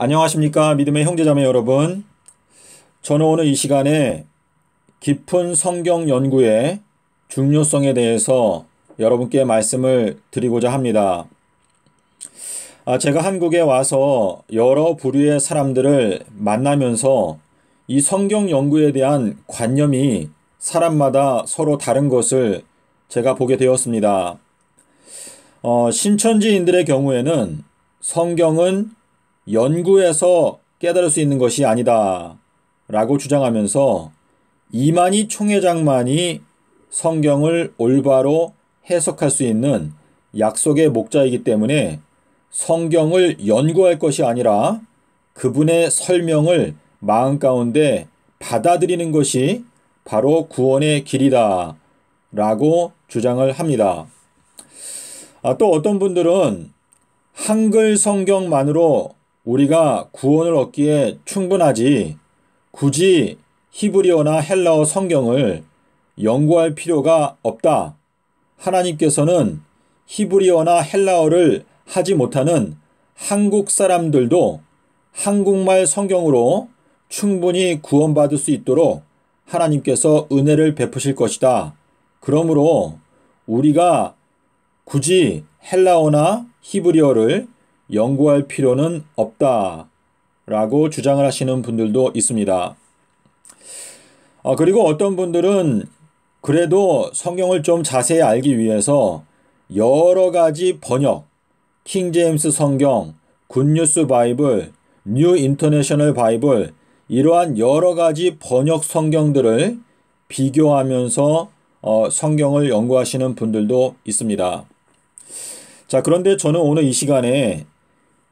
안녕하십니까 믿음의 형제자매 여러분. 저는 오늘 이 시간에 깊은 성경 연구의 중요성에 대해서 여러분께 말씀을 드리고자 합니다. 아, 제가 한국에 와서 여러 부류의 사람들을 만나면서 이 성경 연구에 대한 관념이 사람마다 서로 다른 것을 제가 보게 되었습니다. 어, 신천지인들의 경우에는 성경은 연구해서 깨달을 수 있는 것이 아니다. 라고 주장하면서 이만희 총회장만이 성경을 올바로 해석할 수 있는 약속의 목자이기 때문에 성경을 연구할 것이 아니라 그분의 설명을 마음 가운데 받아들이는 것이 바로 구원의 길이다. 라고 주장을 합니다. 아, 또 어떤 분들은 한글 성경만으로 우리가 구원을 얻기에 충분하지 굳이 히브리어나 헬라어 성경을 연구할 필요가 없다. 하나님께서는 히브리어나 헬라어를 하지 못하는 한국 사람들도 한국말 성경으로 충분히 구원받을 수 있도록 하나님께서 은혜를 베푸실 것이다. 그러므로 우리가 굳이 헬라어나 히브리어를 연구할 필요는 없다. 라고 주장을 하시는 분들도 있습니다. 아, 그리고 어떤 분들은 그래도 성경을 좀 자세히 알기 위해서 여러 가지 번역, 킹제임스 성경, 굿뉴스 바이블, 뉴 인터내셔널 바이블, 이러한 여러 가지 번역 성경들을 비교하면서 어, 성경을 연구하시는 분들도 있습니다. 자, 그런데 저는 오늘 이 시간에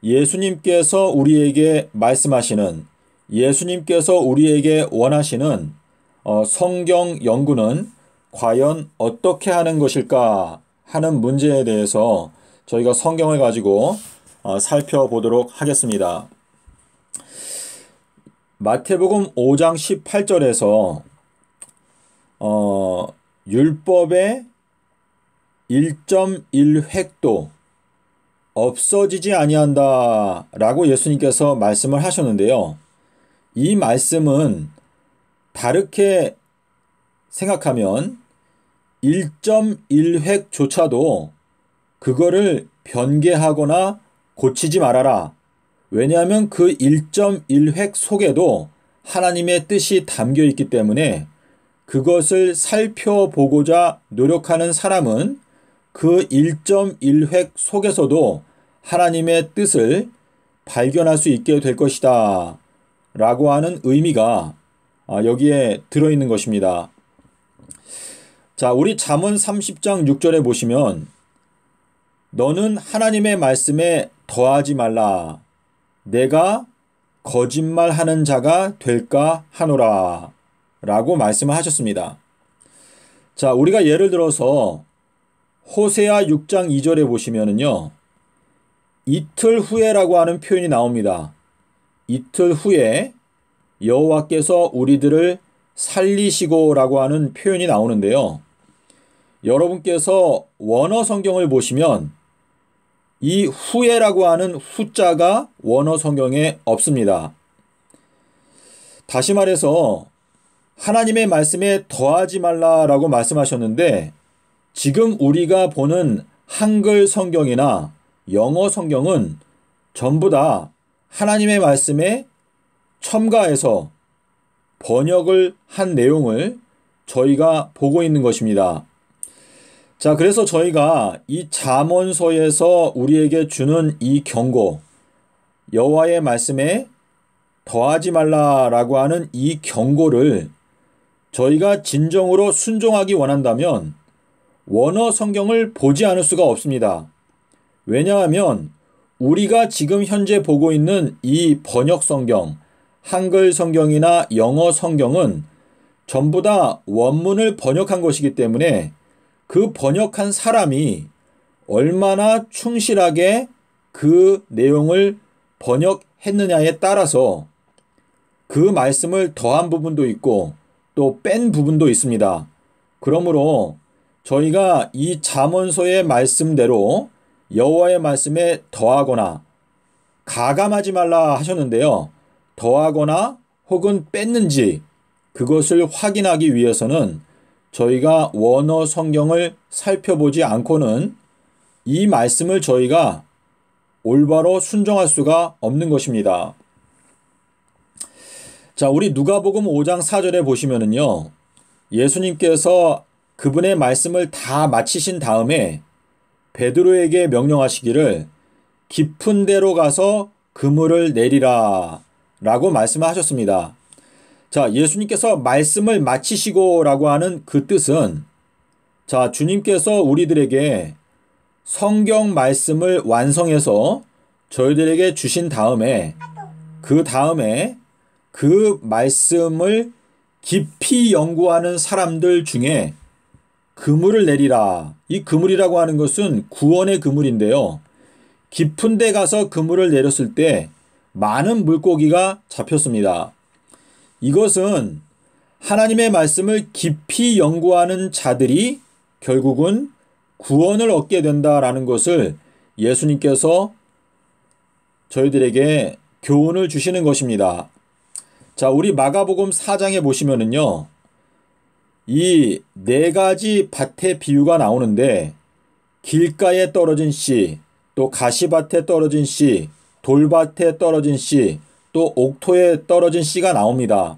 예수님께서 우리에게 말씀하시는 예수님께서 우리에게 원하시는 어, 성경 연구는 과연 어떻게 하는 것일까 하는 문제에 대해서 저희가 성경을 가지고 어, 살펴보도록 하겠습니다. 마태복음 5장 18절에서 어, 율법의 1.1획도 없어지지 아니한다 라고 예수님께서 말씀을 하셨는데요. 이 말씀은 다르게 생각하면 1.1획조차도 그거를 변개하거나 고치지 말아라. 왜냐하면 그 1.1획 속에도 하나님의 뜻이 담겨 있기 때문에 그것을 살펴보고자 노력하는 사람은 그 1.1획 속에서도 하나님의 뜻을 발견할 수 있게 될 것이다. 라고 하는 의미가 아, 여기에 들어있는 것입니다. 자, 우리 잠언 30장 6절에 보시면 너는 하나님의 말씀에 더하지 말라. 내가 거짓말하는 자가 될까 하노라. 라고 말씀을 하셨습니다. 자, 우리가 예를 들어서 호세아 6장 2절에 보시면은요. 이틀 후에라고 하는 표현이 나옵니다. 이틀 후에 여호와께서 우리들을 살리시고라고 하는 표현이 나오는데요. 여러분께서 원어 성경을 보시면 이 후에라고 하는 후자가 원어 성경에 없습니다. 다시 말해서 하나님의 말씀에 더하지 말라라고 말씀하셨는데 지금 우리가 보는 한글 성경이나 영어 성경은 전부 다 하나님의 말씀에 첨가해서 번역을 한 내용을 저희가 보고 있는 것입니다. 자, 그래서 저희가 이 잠언서에서 우리에게 주는 이 경고, 여와의 말씀에 더하지 말라라고 하는 이 경고를 저희가 진정으로 순종하기 원한다면 원어 성경을 보지 않을 수가 없습니다. 왜냐하면 우리가 지금 현재 보고 있는 이 번역 성경, 한글 성경이나 영어 성경은 전부 다 원문을 번역한 것이기 때문에 그 번역한 사람이 얼마나 충실하게 그 내용을 번역했느냐에 따라서 그 말씀을 더한 부분도 있고 또 뺀 부분도 있습니다. 그러므로 저희가 이 자문서의 말씀대로 여호와의 말씀에 더하거나 가감하지 말라 하셨는데요. 더하거나 혹은 뺐는지 그것을 확인하기 위해서는 저희가 원어 성경을 살펴보지 않고는 이 말씀을 저희가 올바로 순종할 수가 없는 것입니다. 자, 우리 누가복음 5장 4절에 보시면은요. 예수님께서 그분의 말씀을 다 마치신 다음에 베드로에게 명령하시기를 깊은 데로 가서 그물을 내리라 라고 말씀하셨습니다. 자, 예수님께서 말씀을 마치시고 라고 하는 그 뜻은 자, 주님께서 우리들에게 성경 말씀을 완성해서 저희들에게 주신 다음에 그 다음에 그 말씀을 깊이 연구하는 사람들 중에 그물을 내리라. 이 그물이라고 하는 것은 구원의 그물인데요. 깊은 데 가서 그물을 내렸을 때 많은 물고기가 잡혔습니다. 이것은 하나님의 말씀을 깊이 연구하는 자들이 결국은 구원을 얻게 된다라는 것을 예수님께서 저희들에게 교훈을 주시는 것입니다. 자, 우리 마가복음 4장에 보시면은요. 이네 가지 밭의 비유가 나오는데 길가에 떨어진 씨, 또 가시밭에 떨어진 씨, 돌밭에 떨어진 씨, 또 옥토에 떨어진 씨가 나옵니다.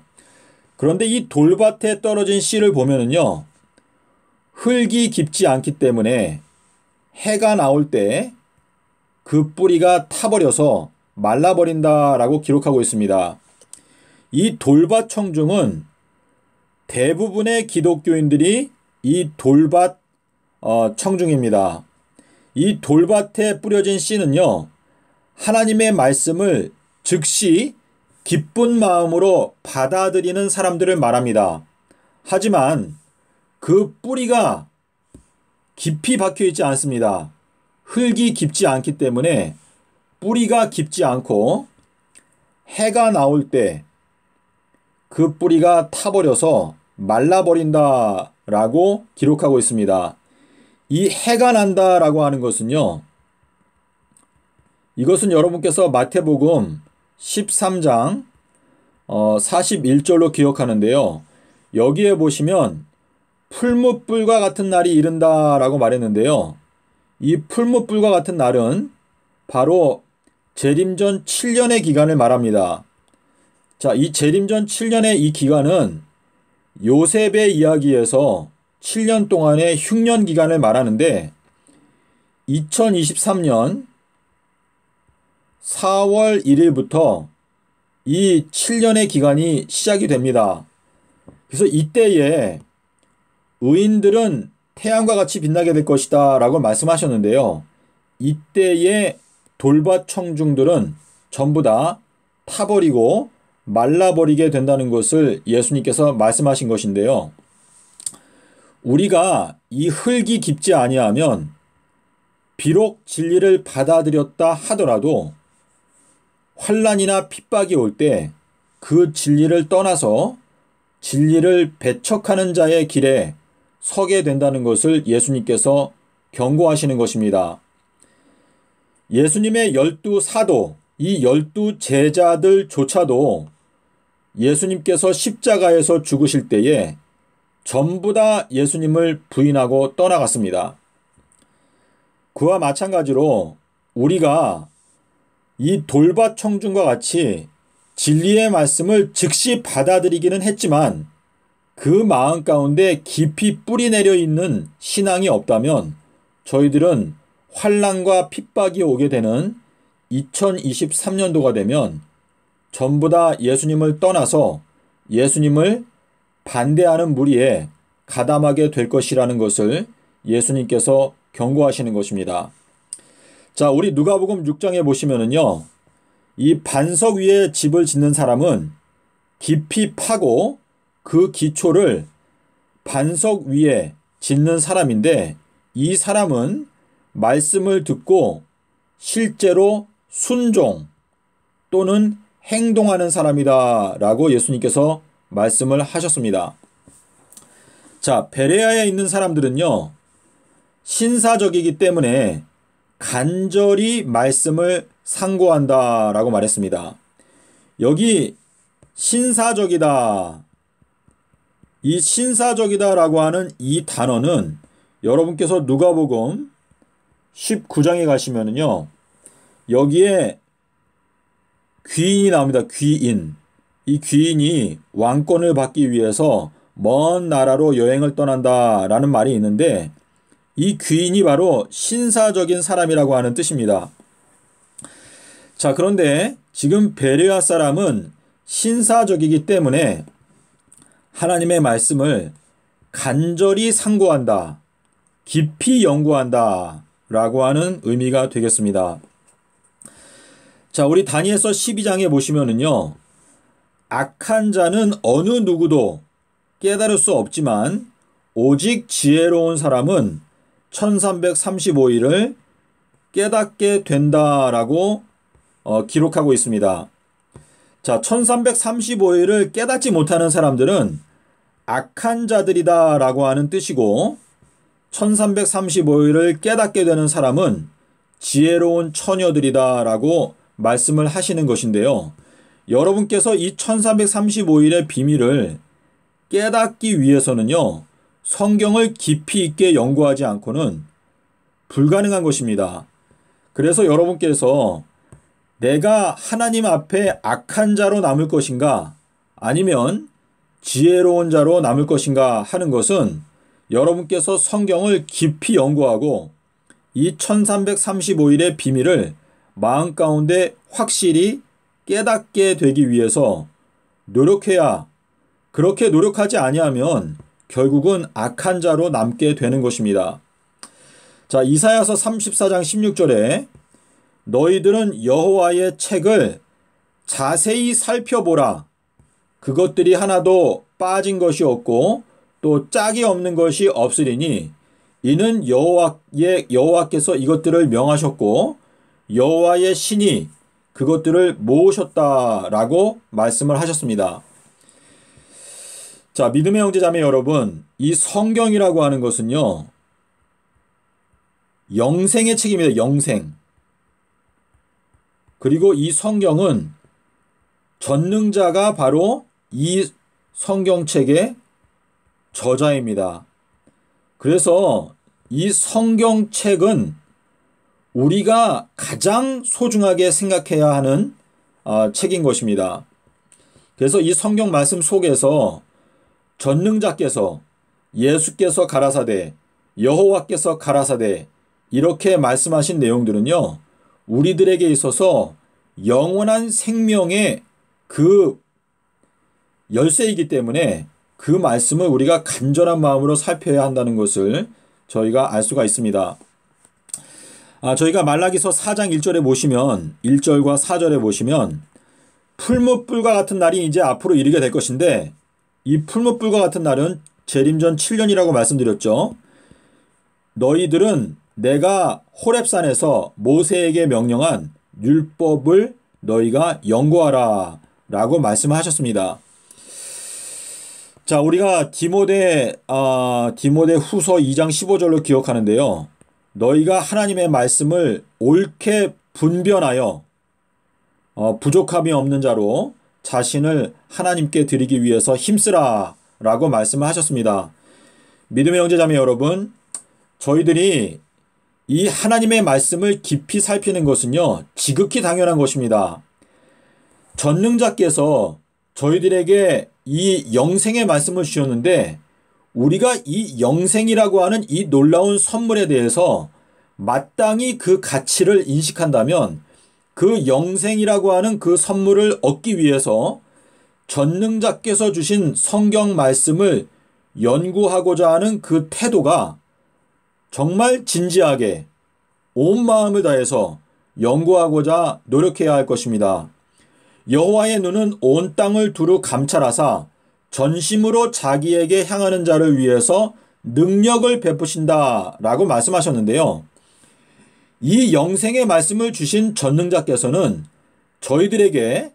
그런데 이 돌밭에 떨어진 씨를 보면은요, 흙이 깊지 않기 때문에 해가 나올 때 그 뿌리가 타버려서 말라버린다라고 기록하고 있습니다. 이 돌밭 청중은 대부분의 기독교인들이 이 돌밭 어, 청중입니다. 이 돌밭에 뿌려진 씨는요, 하나님의 말씀을 즉시 기쁜 마음으로 받아들이는 사람들을 말합니다. 하지만 그 뿌리가 깊이 박혀 있지 않습니다. 흙이 깊지 않기 때문에 뿌리가 깊지 않고 해가 나올 때그 뿌리가 타버려서 말라버린다 라고 기록하고 있습니다. 이 해가 난다 라고 하는 것은요. 이것은 여러분께서 마태복음 13장 41절로 어, 기억하는데요. 여기에 보시면 풀무불과 같은 날이 이른다 라고 말했는데요. 이 풀무불과 같은 날은 바로 재림전 7년의 기간을 말합니다. 자, 이 재림 전 7년의 이 기간은 요셉의 이야기에서 7년 동안의 흉년 기간을 말하는데 2023년 4월 1일부터 이 7년의 기간이 시작이 됩니다. 그래서 이때에 의인들은 태양과 같이 빛나게 될 것이다 라고 말씀하셨는데요. 이때에 돌밭 청중들은 전부 다 타버리고 말라버리게 된다는 것을 예수님께서 말씀하신 것인데요. 우리가 이 흙이 깊지 아니하면 비록 진리를 받아들였다 하더라도 환란이나 핍박이 올 때 그 진리를 떠나서 진리를 배척하는 자의 길에 서게 된다는 것을 예수님께서 경고하시는 것입니다. 예수님의 열두 사도, 이 열두 제자들조차도 예수님께서 십자가에서 죽으실 때에 전부 다 예수님을 부인하고 떠나갔습니다. 그와 마찬가지로 우리가 이 돌밭 청중과 같이 진리의 말씀을 즉시 받아들이기는 했지만 그 마음 가운데 깊이 뿌리 내려 있는 신앙이 없다면 저희들은 환란과 핍박이 오게 되는 2023년도가 되면 전부 다 예수님을 떠나서 예수님을 반대하는 무리에 가담하게 될 것이라는 것을 예수님께서 경고하시는 것입니다. 자, 우리 누가복음 6장에 보시면은요. 이 반석 위에 집을 짓는 사람은 깊이 파고 그 기초를 반석 위에 짓는 사람인데 이 사람은 말씀을 듣고 실제로 순종 또는 행동하는 사람이다 라고 예수님께서 말씀을 하셨습니다. 자, 베레아에 있는 사람들은요, 신사적이기 때문에 간절히 말씀을 상고한다 라고 말했습니다. 여기 신사적이다. 이 신사적이다 라고 하는 이 단어는 여러분께서 누가복음 19장에 가시면은요, 여기에 귀인이 나옵니다. 귀인. 이 귀인이 왕권을 받기 위해서 먼 나라로 여행을 떠난다 라는 말이 있는데 이 귀인이 바로 신사적인 사람이라고 하는 뜻입니다. 자, 그런데 지금 베레아 사람은 신사적이기 때문에 하나님의 말씀을 간절히 상고한다, 깊이 연구한다 라고 하는 의미가 되겠습니다. 자, 우리 다니엘서 12장에 보시면은요. 악한 자는 어느 누구도 깨달을 수 없지만 오직 지혜로운 사람은 1335일을 깨닫게 된다라고 어, 기록하고 있습니다. 자, 1335일을 깨닫지 못하는 사람들은 악한 자들이다라고 하는 뜻이고 1335일을 깨닫게 되는 사람은 지혜로운 처녀들이다라고 말씀을 하시는 것인데요. 여러분께서 이 1335일의 비밀을 깨닫기 위해서는요, 성경을 깊이 있게 연구하지 않고는 불가능한 것입니다. 그래서 여러분께서 내가 하나님 앞에 악한 자로 남을 것인가 아니면 지혜로운 자로 남을 것인가 하는 것은 여러분께서 성경을 깊이 연구하고 이 1335일의 비밀을 마음 가운데 확실히 깨닫게 되기 위해서 노력해야 그렇게 노력하지 아니하면 결국은 악한 자로 남게 되는 것입니다. 자, 이사야서 34장 16절에 너희들은 여호와의 책을 자세히 살펴보라. 그것들이 하나도 빠진 것이 없고 또 짝이 없는 것이 없으리니 이는 여호와의 여호와께서 이것들을 명하셨고 여호와의 신이 그것들을 모으셨다라고 말씀을 하셨습니다. 자, 믿음의 형제자매 여러분, 이 성경이라고 하는 것은요. 영생의 책입니다. 영생. 그리고 이 성경은 전능자가 바로 이 성경책의 저자입니다. 그래서 이 성경책은 우리가 가장 소중하게 생각해야 하는 어, 책인 것입니다. 그래서 이 성경 말씀 속에서 전능자께서 예수께서 가라사대 여호와께서 가라사대 이렇게 말씀하신 내용들은요. 우리들에게 있어서 영원한 생명의 그 열쇠이기 때문에 그 말씀을 우리가 간절한 마음으로 살펴야 한다는 것을 저희가 알 수가 있습니다. 아, 저희가 말라기서 4장 1절에 보시면 1절과 4절에 보시면 풀무불과 같은 날이 이제 앞으로 이르게 될 것인데 이 풀무불과 같은 날은 재림전 7년이라고 말씀드렸죠. 너희들은 내가 호랩산에서 모세에게 명령한 율법을 너희가 연구하라 라고 말씀하셨습니다. 자, 우리가 디모데, 아, 디모데 후서 2장 15절로 기억하는데요. 너희가 하나님의 말씀을 옳게 분변하여 어, 부족함이 없는 자로 자신을 하나님께 드리기 위해서 힘쓰라 라고 말씀을 하셨습니다. 믿음의 형제자매 여러분, 저희들이 이 하나님의 말씀을 깊이 살피는 것은요, 지극히 당연한 것입니다. 전능자께서 저희들에게 이 영생의 말씀을 주셨는데, 우리가 이 영생이라고 하는 이 놀라운 선물에 대해서 마땅히 그 가치를 인식한다면 그 영생이라고 하는 그 선물을 얻기 위해서 전능자께서 주신 성경 말씀을 연구하고자 하는 그 태도가 정말 진지하게 온 마음을 다해서 연구하고자 노력해야 할 것입니다. 여호와의 눈은 온 땅을 두루 감찰하사 전심으로 자기에게 향하는 자를 위해서 능력을 베푸신다라고 말씀하셨는데요. 이 영생의 말씀을 주신 전능자께서는 저희들에게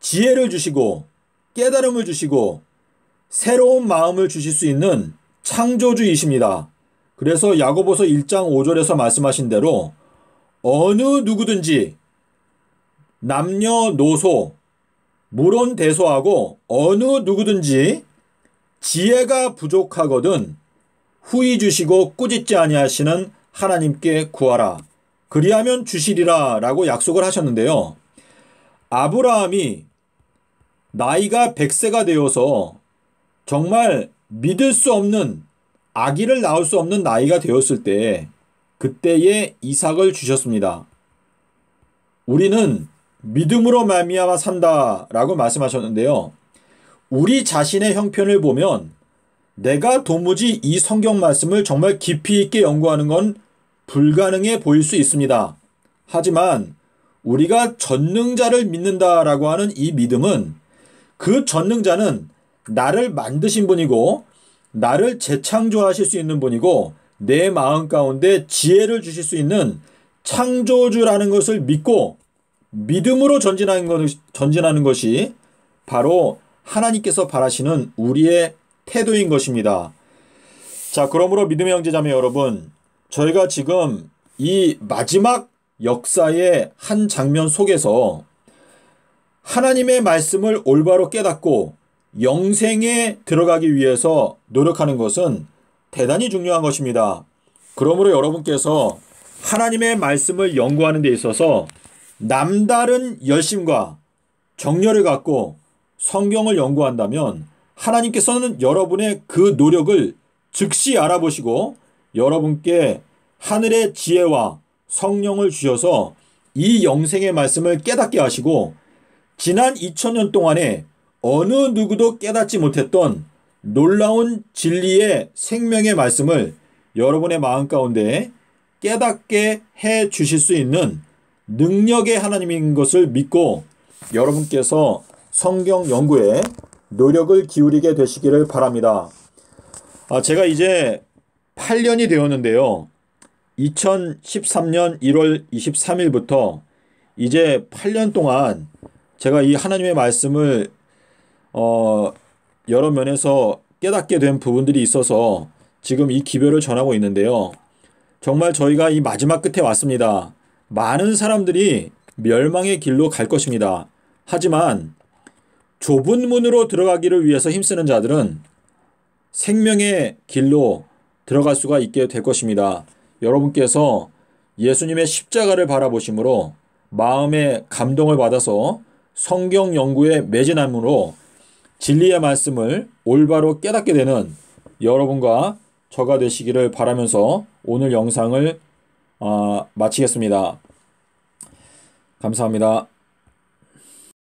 지혜를 주시고 깨달음을 주시고 새로운 마음을 주실 수 있는 창조주이십니다. 그래서 야고보서 1장 5절에서 말씀하신 대로 어느 누구든지 남녀노소 물론 대소하고 어느 누구든지 지혜가 부족하거든 후이 주시고 꾸짖지 아니하시는 하나님께 구하라. 그리하면 주시리라 라고 약속을 하셨는데요. 아브라함이 나이가 100세가 되어서 정말 믿을 수 없는 아기를 낳을 수 없는 나이가 되었을 때 그때에 이삭을 주셨습니다. 우리는 믿음으로 말미암아 산다라고 말씀하셨는데요. 우리 자신의 형편을 보면 내가 도무지 이 성경 말씀을 정말 깊이 있게 연구하는 건 불가능해 보일 수 있습니다. 하지만 우리가 전능자를 믿는다라고 하는 이 믿음은 그 전능자는 나를 만드신 분이고 나를 재창조하실 수 있는 분이고 내 마음 가운데 지혜를 주실 수 있는 창조주라는 것을 믿고 믿음으로 전진하는, 것, 전진하는 것이 바로 하나님께서 바라시는 우리의 태도인 것입니다. 자, 그러므로 믿음의 형제자매 여러분, 저희가 지금 이 마지막 역사의 한 장면 속에서 하나님의 말씀을 올바로 깨닫고 영생에 들어가기 위해서 노력하는 것은 대단히 중요한 것입니다. 그러므로 여러분께서 하나님의 말씀을 연구하는 데 있어서 남다른 열심과 정열을 갖고 성경을 연구한다면 하나님께서는 여러분의 그 노력을 즉시 알아보시고 여러분께 하늘의 지혜와 성령을 주셔서 이 영생의 말씀을 깨닫게 하시고 지난 2000년 동안에 어느 누구도 깨닫지 못했던 놀라운 진리의 생명의 말씀을 여러분의 마음 가운데 깨닫게 해 주실 수 있는 능력의 하나님인 것을 믿고 여러분께서 성경 연구에 노력을 기울이게 되시기를 바랍니다. 아, 제가 이제 8년이 되었는데요. 2013년 1월 23일부터 이제 8년 동안 제가 이 하나님의 말씀을 어, 여러 면에서 깨닫게 된 부분들이 있어서 지금 이 기별을 전하고 있는데요. 정말 저희가 이 마지막 끝에 왔습니다. 많은 사람들이 멸망의 길로 갈 것입니다. 하지만 좁은 문으로 들어가기를 위해서 힘쓰는 자들은 생명의 길로 들어갈 수가 있게 될 것입니다. 여러분께서 예수님의 십자가를 바라보심으로 마음의 감동을 받아서 성경 연구에 매진함으로 진리의 말씀을 올바로 깨닫게 되는 여러분과 저가 되시기를 바라면서 오늘 영상을 아, 마치겠습니다. 감사합니다.